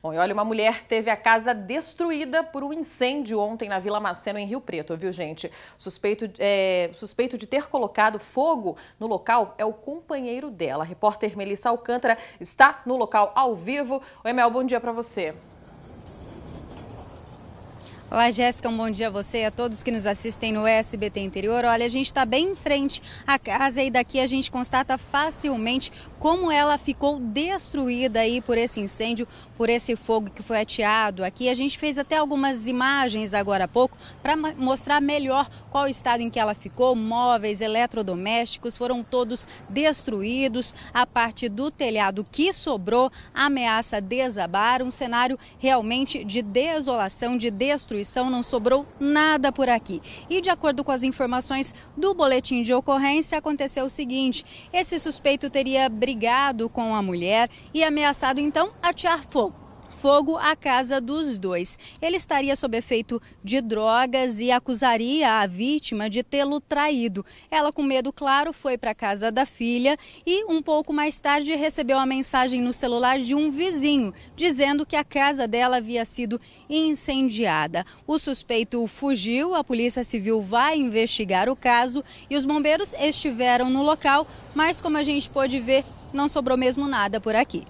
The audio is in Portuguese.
Bom, e olha, uma mulher teve a casa destruída por um incêndio ontem na Vila Maceno, em Rio Preto, viu, gente? Suspeito, é, suspeito de ter colocado fogo no local é o companheiro dela. A repórter Melissa Alcântara está no local ao vivo. Oi, Mel, bom dia para você. Olá, Jéssica, um bom dia a você e a todos que nos assistem no SBT Interior. Olha, a gente está bem em frente à casa e daqui a gente constata facilmente como ela ficou destruída aí por esse incêndio, por esse fogo que foi ateado aqui. A gente fez até algumas imagens agora há pouco para mostrar melhor qual o estado em que ela ficou. Móveis, eletrodomésticos foram todos destruídos. A parte do telhado que sobrou ameaça desabar. Um cenário realmente de desolação, de destruição destruição, não sobrou nada por aqui. E de acordo com as informações do boletim de ocorrência, aconteceu o seguinte: esse suspeito teria brigado com a mulher e ameaçado então atear fogo fogo à casa dos dois. Ele estaria sob efeito de drogas e acusaria a vítima de tê-lo traído. Ela, com medo, claro, foi para a casa da filha e, um pouco mais tarde, recebeu a mensagem no celular de um vizinho dizendo que a casa dela havia sido incendiada. O suspeito fugiu, a Polícia Civil vai investigar o caso e os bombeiros estiveram no local, mas como a gente pôde ver, não sobrou mesmo nada por aqui.